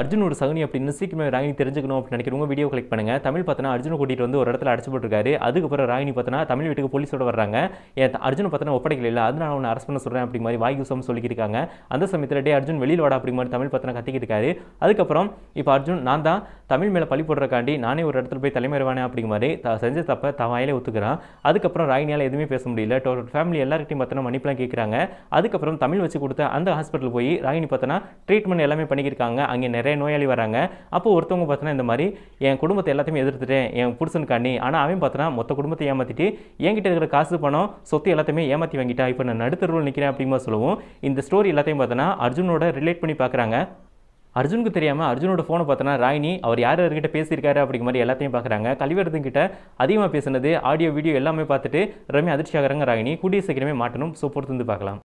அர்ஜுனோட சகுனி அப்படின்னு சீக்கிரமே ராகினி தெரிஞ்சுக்கணும் அப்படின்னு நினைக்கிறவங்க வீடியோ கிளிக் பண்ணுங்க தமிழ் பார்த்தனா அர்ஜுன் கூட்டிகிட்டு வந்து ஒரு இடத்துல அடிச்சுப்பட்டுருக்காரு அதுக்கப்புறம் ராகினி பார்த்தனா தமிழ் வீட்டுக்கு போலீஸோட வர்றாங்க என் அர்ஜுன் பார்த்தனா ஒப்படைக்கல இல்லை அதனால அவனை அரசு பண்ண சொல்கிறேன் அப்படி மாதிரி வாய் யூசம் சொல்லியிருக்காங்க அந்த சமயத்தில் டே அர்ஜுன் வெளியில் வாடா அப்படி மாதிரி தமிழ் பார்த்தனா கத்திக்கிட்டு இருக்காரு அதுக்கப்புறம் இப்போ அர்ஜுன் நான் தான் தமிழ் மேலே பழி போடுறக்காண்டி நானே ஒரு இடத்துல போய் தலைமறைவானே அப்படி மாதிரி த செஞ்ச தப்பை த வாயிலே ஒத்துக்கிறான் அதுக்கப்புறம் ராகினியால் எதுவுமே பேச முடியல டோ ஃபேமிலி எல்லாருக்கிட்டையும் பார்த்தனா மணிப்பெலாம் கேட்குறாங்க அதுக்கப்புறம் தமிழ் வச்சு கொடுத்த அந்த ஹாஸ்பிட்டல் போய் ராகினி பார்த்தனா ட்ரீட்மெண்ட் எல்லாமே பண்ணிக்கிருக்காங்க அங்கே நிறைய நோயாளி வராங்க அப்போ ஒருத்தவங்க பார்த்தோன்னா இந்த மாதிரி என் குடும்பத்தை எல்லாத்தையுமே எதிர்த்துட்டேன் என் புருஷனுக்காண்டி ஆனால் அவன் பார்த்தோன்னா மொத்த குடும்பத்தை ஏமாற்றிட்டு என்கிட்ட இருக்கிற காசு பணம் சொத்து எல்லாத்தையுமே ஏமாற்றி வாங்கிட்டான் இப்போ நான் நடுத்தருவில் நிற்கிறேன் அப்படிங்கிற சொல்லுவோம் இந்த ஸ்டோரி எல்லாத்தையும் பார்த்தோன்னா அர்ஜுனோட ரிலேட் பண்ணி பார்க்குறாங்க அர்ஜுனுக்கு தெரியாமல் அர்ஜுனோட ஃபோனை பார்த்தோன்னா ராயினி அவர் யார் யார்கிட்ட பேசியிருக்காரு அப்படிங்கிற மாதிரி எல்லாத்தையும் பார்க்குறாங்க கலிவரத்துங்கிட்ட அதிகமாக பேசுனது ஆடியோ வீடியோ எல்லாமே பார்த்துட்டு ரொம்ப அதிர்ச்சி ஆகிறாங்க ராயினி கூடிய சீக்கிரமே மாட்டணும் ஸோ பொறுத்து வந்து பார்க்கலாம்